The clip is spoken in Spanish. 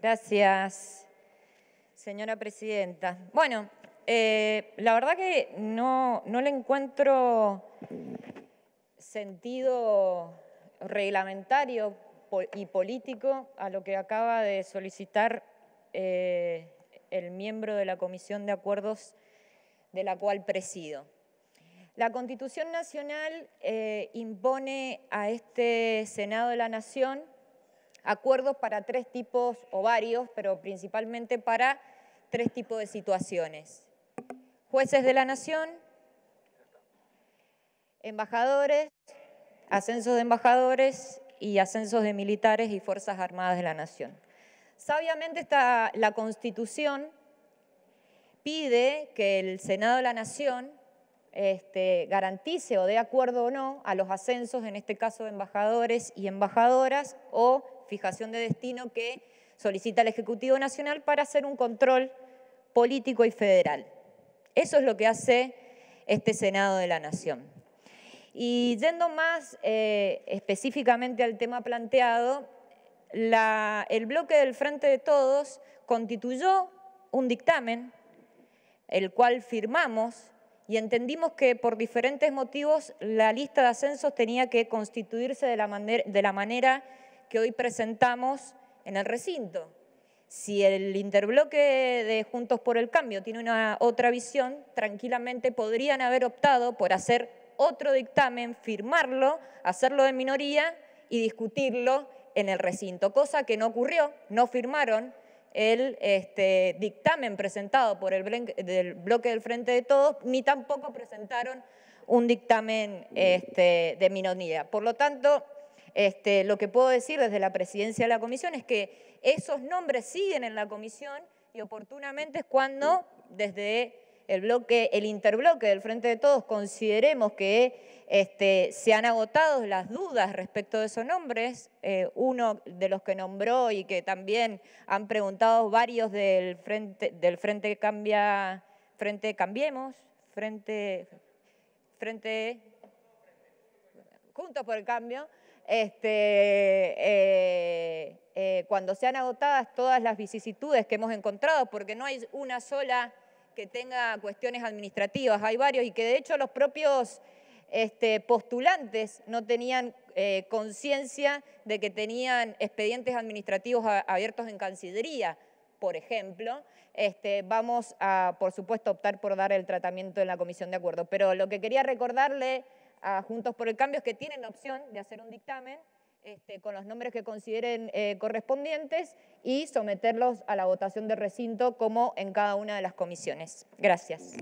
Gracias, señora presidenta. Bueno, eh, la verdad que no, le encuentro sentido reglamentario y político a lo que acaba de solicitar eh, el miembro de la Comisión de Acuerdos de la cual presido. La Constitución Nacional eh, impone a este Senado de la Nación acuerdos para tres tipos o varios, pero principalmente para tres tipos de situaciones. Jueces de la Nación, embajadores, ascensos de embajadores y ascensos de militares y Fuerzas Armadas de la Nación. Sabiamente está la Constitución pide que el Senado de la Nación este, garantice o dé acuerdo o no a los ascensos, en este caso de embajadores y embajadoras, o fijación de destino que solicita el Ejecutivo Nacional para hacer un control político y federal. Eso es lo que hace este Senado de la Nación. Y yendo más eh, específicamente al tema planteado, el bloque del Frente de Todos constituyó un dictamen, el cual firmamos, y entendimos que por diferentes motivos la lista de ascensos tenía que constituirse de de la manera que hoy presentamos en el recinto. Si el interbloque de Juntos por el Cambio tiene una otra visión, tranquilamente podrían haber optado por hacer otro dictamen, firmarlo, hacerlo de minoría y discutirlo en el recinto, cosa que no ocurrió, no firmaron el este, dictamen presentado por el bloque del Frente de Todos, ni tampoco presentaron un dictamen este, de minoría. Por lo tanto, este, lo que puedo decir desde la presidencia de la comisión es que esos nombres siguen en la comisión y oportunamente es cuando desde el bloque, el interbloque del Frente de Todos consideremos que este, se han agotado las dudas respecto de esos nombres. Eh, uno de los que nombró y que también han preguntado varios del Frente, del Cambia, Frente Cambiemos, Frente, Frente Juntos por el Cambio, este, eh, eh, cuando sean agotadas todas las vicisitudes que hemos encontrado, porque no hay una sola que tenga cuestiones administrativas, hay varios y que de hecho los propios este, postulantes no tenían eh, conciencia de que tenían expedientes administrativos abiertos en Cancillería, por ejemplo. Este, vamos a, por supuesto, optar por dar el tratamiento en la Comisión de Acuerdo. Pero lo que quería recordarle Juntos por el Cambio es que tienen opción de hacer un dictamen este, con los nombres que consideren eh, correspondientes y someterlos a la votación de recinto como en cada una de las comisiones. Gracias.